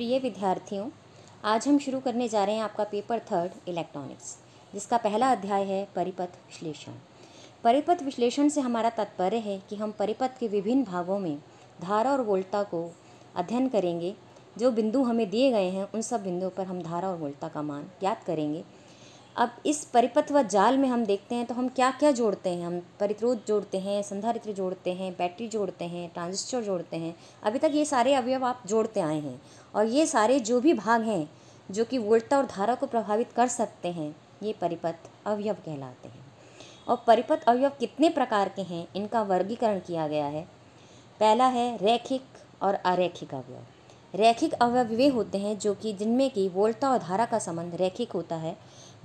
प्रिय विद्यार्थियों आज हम शुरू करने जा रहे हैं आपका पेपर थर्ड इलेक्ट्रॉनिक्स जिसका पहला अध्याय है परिपथ विश्लेषण परिपथ विश्लेषण से हमारा तात्पर्य है कि हम परिपथ के विभिन्न भागों में धारा और वोल्टता को अध्ययन करेंगे जो बिंदु हमें दिए गए हैं उन सब बिंदुओं पर हम धारा और वोल्टता का मान ज्ञात करेंगे अब इस परिपत्व जाल में हम देखते हैं तो हम क्या क्या जोड़ते हैं हम परित्रोध जोड़ते हैं संधारित्र जोड़ते हैं बैटरी जोड़ते हैं ट्रांजिस्टर जोड़ते हैं अभी तक ये सारे अवयव आप जोड़ते आए हैं और ये सारे जो भी भाग हैं जो कि वोल्टा और धारा को प्रभावित कर सकते हैं ये परिपथ अवयव कहलाते हैं और परिपथ अवयव कितने प्रकार के हैं इनका वर्गीकरण किया गया है पहला है रैखिक और अरैखिक अवयव रैखिक अवयव वे होते हैं जो कि जिनमें कि वोल्टा और धारा का संबंध रैखिक होता है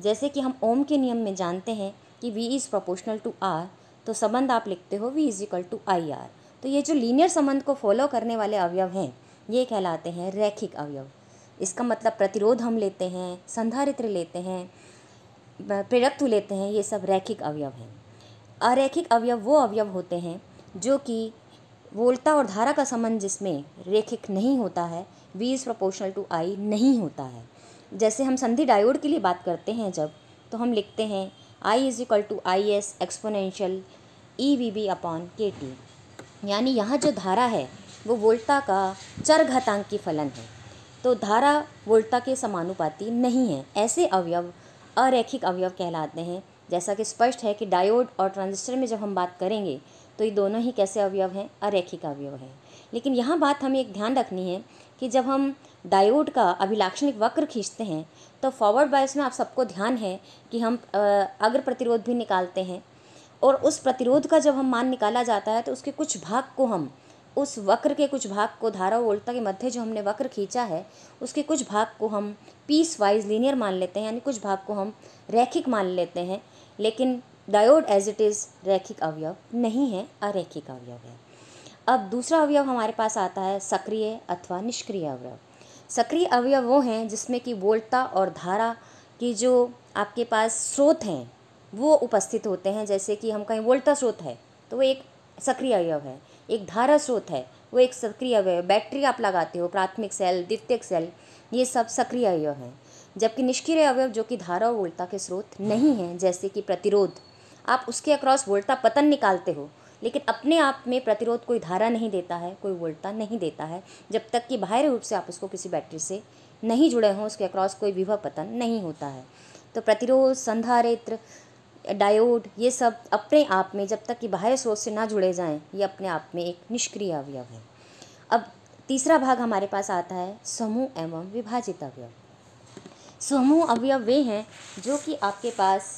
जैसे कि हम ओम के नियम में जानते हैं कि V is proportional to R तो संबंध आप लिखते हो V is equal to I R तो ये जो लीनियर संबंध को फॉलो करने वाले अवयव हैं ये कहलाते हैं रैखिक अवयव इसका मतलब प्रतिरोध हम लेते हैं संधारित्र लेते हैं प्रेरकत्व लेते हैं ये सब रैखिक अवयव हैं अरैखिक अवयव वो अवयव होते हैं जो कि वोल्टा और धारा का संबंध जिसमें रेखिक नहीं होता है V is proportional to I नहीं होता है जैसे हम संधि डायोड के लिए बात करते हैं जब तो हम लिखते हैं I is equal to I S exponential E V B upon K T यानी यहाँ जो धारा है वो वोल्टा का की फलन है तो धारा वोल्टा के समानुपाती नहीं है ऐसे अवयव अरैखिक अवयव कहलाते हैं जैसा कि स्पष्ट है कि डायोड और ट्रांजिस्टर में जब हम बात करेंगे तो ये दोनों ही कैसे अवयव हैं अरैखिक अवयव हैं लेकिन यहाँ बात हमें एक ध्यान रखनी है कि जब हम डायोड का अभिलाक्षणिक वक्र खींचते हैं तो फॉरवर्ड बायस में आप सबको ध्यान है कि हम अग्र प्रतिरोध भी निकालते हैं और उस प्रतिरोध का जब हम मान निकाला जाता है तो उसके कुछ भाग को हम उस वक्र के कुछ भाग को धारा वोल्टता के मध्य जो हमने वक्र खींचा है उसके कुछ भाग को हम पीस वाइज लीनियर मान लेते हैं यानी कुछ भाग को हम रैखिक मान लेते हैं लेकिन डायोड एज इट इज़ रैखिक अवयव नहीं है अरैखिक अवयव है अब दूसरा अवयव हमारे पास आता है सक्रिय अथवा निष्क्रिय अवयव सक्रिय अवयव वो हैं जिसमें कि वोल्टता और धारा की जो आपके पास स्रोत हैं वो उपस्थित होते हैं जैसे कि हम कहें वोल्टा स्रोत है तो वो एक सक्रिय अवयव है एक धारा स्रोत है वो एक सक्रिय अवयव बैटरी आप लगाते हो प्राथमिक सेल द्वितीयक सेल ये सब सक्रिय अवयव हैं जबकि निष्क्रिय अवयव जो कि धारा और वोल्टा के स्रोत नहीं हैं जैसे कि प्रतिरोध आप उसके अक्रॉस वोल्टा पतन निकालते हो लेकिन अपने आप में प्रतिरोध कोई धारा नहीं देता है कोई वोल्टा नहीं देता है जब तक कि बाहरी रूप से आप उसको किसी बैटरी से नहीं जुड़े हों उसके अक्रॉस कोई विभव पतन नहीं होता है तो प्रतिरोध संधारित्र डायोड ये सब अपने आप में जब तक कि बाह्य स्रोत से ना जुड़े जाएं ये अपने आप में एक निष्क्रिय अवयव है अब तीसरा भाग हमारे पास आता है समूह एवं विभाजित अवयव समूह अवयव वे हैं जो कि आपके पास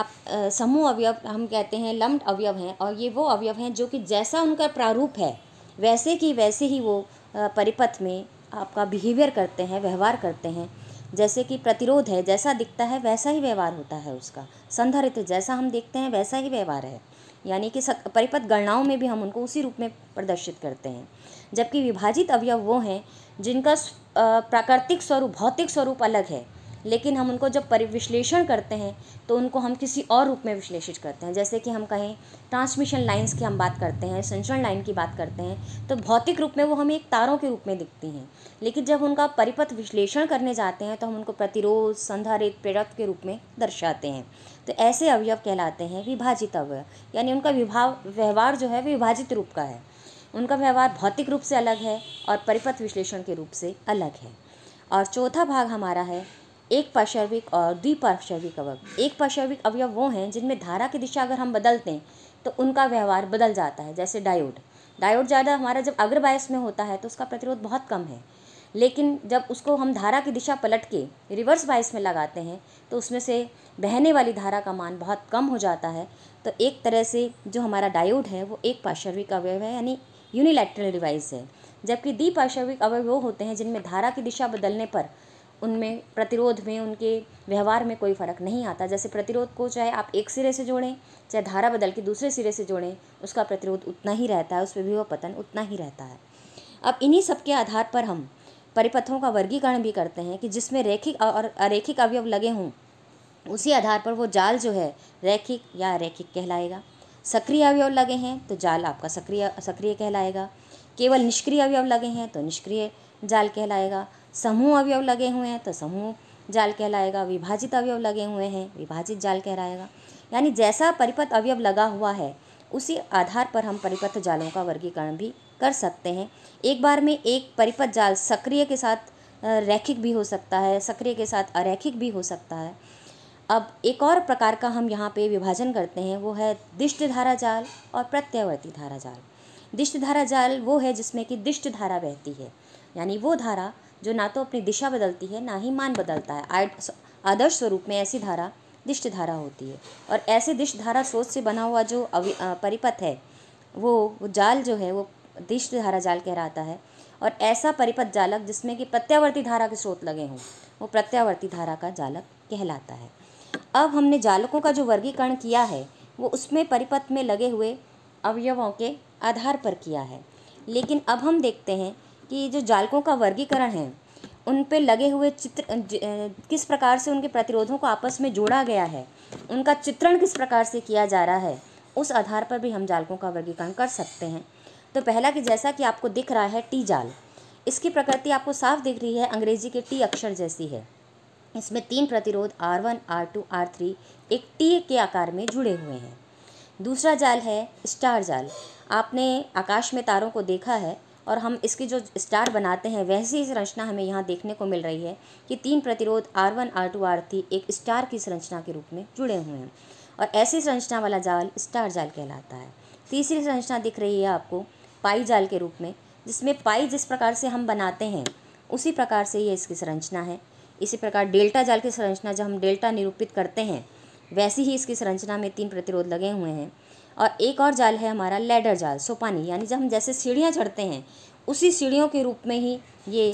आप समूह अवयव हम कहते हैं लम्ब अवयव हैं और ये वो अवयव हैं जो कि जैसा उनका प्रारूप है वैसे कि वैसे ही वो परिपथ में आपका बिहेवियर करते हैं व्यवहार करते हैं जैसे कि प्रतिरोध है जैसा दिखता है वैसा ही व्यवहार होता है उसका संधारित्र जैसा हम देखते हैं वैसा ही व्यवहार है यानी कि परिपथ गणनाओं में भी हम उनको उसी रूप में प्रदर्शित करते हैं जबकि विभाजित अवयव वो हैं जिनका प्राकृतिक स्वरूप भौतिक स्वरूप अलग है लेकिन हम उनको जब परिविश्लेषण करते हैं तो उनको हम किसी और रूप में विश्लेषित करते हैं जैसे कि हम कहें ट्रांसमिशन लाइन्स की हम बात करते हैं संचरण लाइन की बात करते हैं तो भौतिक रूप में वो हमें एक तारों के रूप में दिखती हैं लेकिन जब उनका परिपथ विश्लेषण करने जाते हैं तो हम उनको प्रतिरोध संधारित प्रेरक के रूप में दर्शाते हैं तो ऐसे अवयव कहलाते हैं विभाजित अवयव यानी उनका विभाव व्यवहार जो है विभाजित रूप का है उनका व्यवहार भौतिक रूप से अलग है और परिपथ विश्लेषण के रूप से अलग है और चौथा भाग हमारा है एक पार्श्विक और द्विपार्श्विक अवयव एक पार्श्विक अवयव वो हैं जिनमें धारा की दिशा अगर हम बदलते हैं तो उनका व्यवहार बदल जाता है जैसे डायोड डायोड ज़्यादा हमारा जब अग्र बायस में होता है तो उसका प्रतिरोध बहुत कम है लेकिन जब उसको हम धारा की दिशा पलट के रिवर्स बायस में लगाते हैं तो उसमें से बहने वाली धारा का मान बहुत कम हो जाता है तो एक तरह से जो हमारा डायोड है वो एक पार्श्विक अवयव है यानी यूनिलैटरल डिवाइस है जबकि द्विपार्श्विक अवयव वो होते हैं जिनमें धारा की दिशा बदलने पर उनमें प्रतिरोध में उनके व्यवहार में कोई फ़र्क नहीं आता जैसे प्रतिरोध को चाहे आप एक सिरे से जोड़ें चाहे धारा बदल के दूसरे सिरे से जोड़ें उसका प्रतिरोध उतना ही रहता है उस वह पतन उतना ही रहता है अब इन्हीं सब के आधार पर हम परिपथों का वर्गीकरण भी करते हैं कि जिसमें रेखिक और अरेखिक अवयव लगे हों उसी आधार पर वो जाल जो है रैखिक या अरेखिक कहलाएगा सक्रिय अवयव लगे हैं तो जाल आपका सक्रिय सक्रिय कहलाएगा केवल निष्क्रिय अवयव लगे हैं तो निष्क्रिय जाल कहलाएगा समूह अवयव लगे हुए हैं तो समूह जाल कहलाएगा विभाजित अवयव लगे हुए हैं विभाजित जाल कहलाएगा यानी जैसा परिपथ अवयव लगा हुआ है उसी आधार पर हम परिपथ जालों का वर्गीकरण भी कर सकते हैं एक बार में एक परिपथ जाल सक्रिय के साथ रैखिक भी हो सकता है सक्रिय के साथ अरैखिक भी हो सकता है अब एक और प्रकार का हम यहाँ पे विभाजन करते हैं वो है दिष्ट धारा जाल और प्रत्यावर्ती धारा जाल दिष्ट धारा जाल वो है जिसमें कि दिष्ट धारा बहती है यानी वो धारा जो ना तो अपनी दिशा बदलती है ना ही मान बदलता है आदर्श स्वरूप में ऐसी धारा दिष्ट धारा होती है और ऐसे दिष्ट धारा स्रोत से बना हुआ जो परिपथ है वो वो जाल जो है वो दिष्ट धारा जाल कहलाता है और ऐसा परिपथ जालक जिसमें कि प्रत्यावर्ती धारा के स्रोत लगे हों वो प्रत्यावर्ती धारा का जालक कहलाता है अब हमने जालकों का जो वर्गीकरण किया है वो उसमें परिपथ में लगे हुए अवयवों के आधार पर किया है लेकिन अब हम देखते हैं कि जो जालकों का वर्गीकरण है उन पर लगे हुए चित्र किस प्रकार से उनके प्रतिरोधों को आपस में जोड़ा गया है उनका चित्रण किस प्रकार से किया जा रहा है उस आधार पर भी हम जालकों का वर्गीकरण कर सकते हैं तो पहला कि जैसा कि आपको दिख रहा है टी जाल इसकी प्रकृति आपको साफ दिख रही है अंग्रेजी के टी अक्षर जैसी है इसमें तीन प्रतिरोध R one R two R three एक टी के आकार में जुड़े हुए हैं दूसरा जाल है स्टार जाल आपने आकाश में तारों को देखा है और हम इसकी जो स्टार बनाते हैं वैसी संरचना हमें यहाँ देखने को मिल रही है कि तीन प्रतिरोध R one R two R three एक स्टार की संरचना के रूप में जुड़े हुए हैं और ऐसी संरचना वाला जाल स्टार जाल कहलाता है तीसरी संरचना दिख रही है आपको पाई जाल के रूप में जिसमें पाई जिस प्रकार से हम बनाते हैं उसी प्रकार से ये इसकी संरचना है इसी प्रकार डेल्टा जाल की संरचना जब हम डेल्टा निरूपित करते हैं वैसी ही इसकी संरचना में तीन प्रतिरोध लगे हुए हैं और एक और जाल है हमारा लेडर जाल सोपानी यानी जब हम जैसे सीढ़ियाँ चढ़ते हैं उसी सीढ़ियों के रूप में ही ये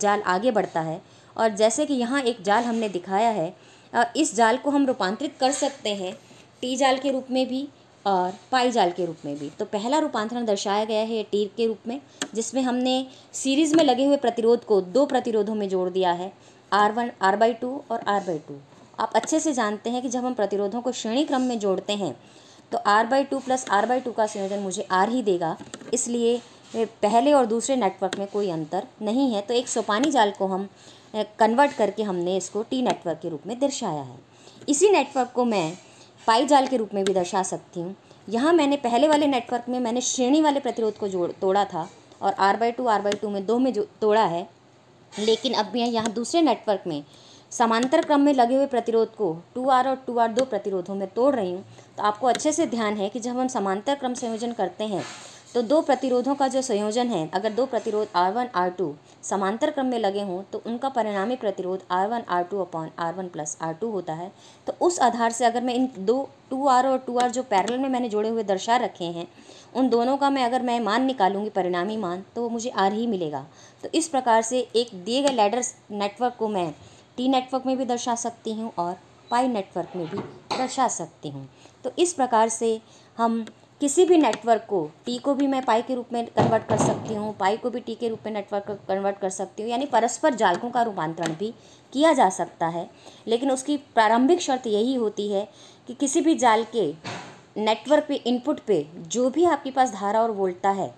जाल आगे बढ़ता है और जैसे कि यहाँ एक जाल हमने दिखाया है इस जाल को हम रूपांतरित कर सकते हैं टी जाल के रूप में भी और पाई जाल के रूप में भी तो पहला रूपांतरण दर्शाया गया है टी के रूप में जिसमें हमने सीरीज़ में लगे हुए प्रतिरोध को दो प्रतिरोधों में जोड़ दिया है R one R by two और आर बाई टू आप अच्छे से जानते हैं कि जब हम प्रतिरोधों को श्रेणी क्रम में जोड़ते हैं तो R by two plus R by two का संयोजन मुझे आर ही देगा इसलिए पहले और दूसरे नेटवर्क में कोई अंतर नहीं है तो एक सोपानी जाल को हम कन्वर्ट करके हमने इसको टी नेटवर्क के रूप में दर्शाया है इसी नेटवर्क को मैं पाई जाल के रूप में भी दर्शा सकती हूँ यहाँ मैंने पहले वाले नेटवर्क में मैंने श्रेणी वाले प्रतिरोध को जोड़ तोड़ा था और R by two R by two में दो में जो तोड़ा है लेकिन अब मैं यहाँ दूसरे नेटवर्क में समांतर क्रम में लगे हुए प्रतिरोध को टू आर और टू आर दो प्रतिरोधों में तोड़ रही हूँ तो आपको अच्छे से ध्यान है कि जब हम समांतर क्रम संयोजन करते हैं तो दो प्रतिरोधों का जो संयोजन है अगर दो प्रतिरोध आर वन आर टू समांतर क्रम में लगे हों तो उनका परिणामी प्रतिरोध R one R two upon R one plus R two होता है तो उस आधार से अगर मैं इन दो टू आर और टू आर जो पैरल में मैंने जोड़े हुए दर्शा रखे हैं उन दोनों का मैं अगर मैं मान निकालूंगी परिणामी मान तो वो मुझे आर ही मिलेगा तो इस प्रकार से एक दिए गए लैडर नेटवर्क को मैं टी नेटवर्क में भी दर्शा सकती हूँ और पाई नेटवर्क में भी दर्शा सकती हूँ तो इस प्रकार से हम किसी भी नेटवर्क को टी को भी मैं पाई के रूप में कन्वर्ट कर सकती हूँ पाई को भी टी के रूप में नेटवर्क कन्वर्ट कर सकती हूँ यानी परस्पर जालकों का रूपांतरण भी किया जा सकता है लेकिन उसकी प्रारंभिक शर्त यही होती है कि किसी भी जाल के नेटवर्क पे इनपुट पे जो भी आपके पास धारा और वोल्टा है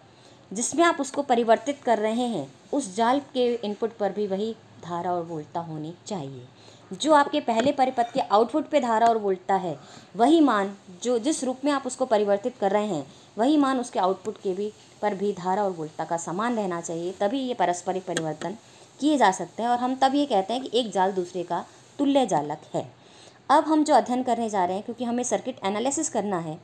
जिसमें आप उसको परिवर्तित कर रहे हैं उस जाल के इनपुट पर भी वही धारा और वोल्टता होनी चाहिए जो आपके पहले परिपथ के आउटपुट पे धारा और वोल्टता है वही मान जो जिस रूप में आप उसको परिवर्तित कर रहे हैं वही मान उसके आउटपुट के भी पर भी धारा और वोल्टता का समान रहना चाहिए तभी ये पारस्परिक परिवर्तन किए जा सकते हैं और हम तब ये कहते हैं कि एक जाल दूसरे का तुल्य जालक है अब हम जो अध्ययन करने जा रहे हैं क्योंकि हमें सर्किट एनालिसिस करना है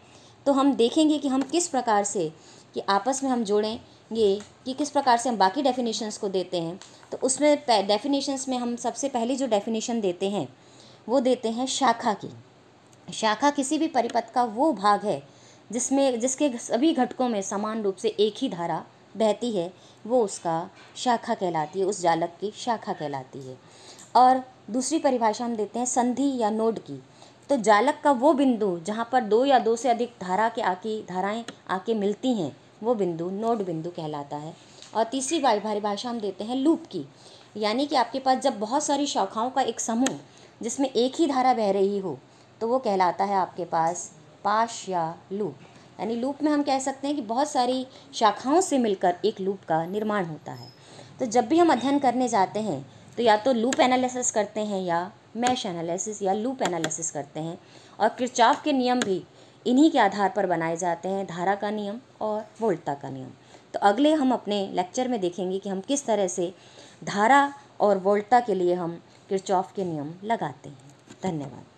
तो हम देखेंगे कि हम किस प्रकार से कि आपस में हम जोड़ें ये कि किस प्रकार से हम बाकी डेफिनेशंस को देते हैं तो उसमें डेफिनेशंस में हम सबसे पहली जो डेफिनेशन देते हैं वो देते हैं शाखा की शाखा किसी भी परिपथ का वो भाग है जिसमें जिसके सभी घटकों में समान रूप से एक ही धारा बहती है वो उसका शाखा कहलाती है उस जालक की शाखा कहलाती है और दूसरी परिभाषा हम देते हैं संधि या नोड की तो जालक का वो बिंदु जहाँ पर दो या दो से अधिक धारा के आके धाराएं आके मिलती हैं वो बिंदु नोड बिंदु कहलाता है और तीसरी भाषा हम देते हैं लूप की यानी कि आपके पास जब बहुत सारी शाखाओं का एक समूह जिसमें एक ही धारा बह रही हो तो वो कहलाता है आपके पास पाश या लूप यानी लूप में हम कह सकते हैं कि बहुत सारी शाखाओं से मिलकर एक लूप का निर्माण होता है तो जब भी हम अध्ययन करने जाते हैं तो या तो लूप एनालिसिस करते हैं या मैश एनालिसिस या लूप एनालिसिस करते हैं और किरचाव के नियम भी इन्हीं के आधार पर बनाए जाते हैं धारा का नियम और वोल्टता का नियम तो अगले हम अपने लेक्चर में देखेंगे कि हम किस तरह से धारा और वोल्टता के लिए हम किरचॉफ के नियम लगाते हैं धन्यवाद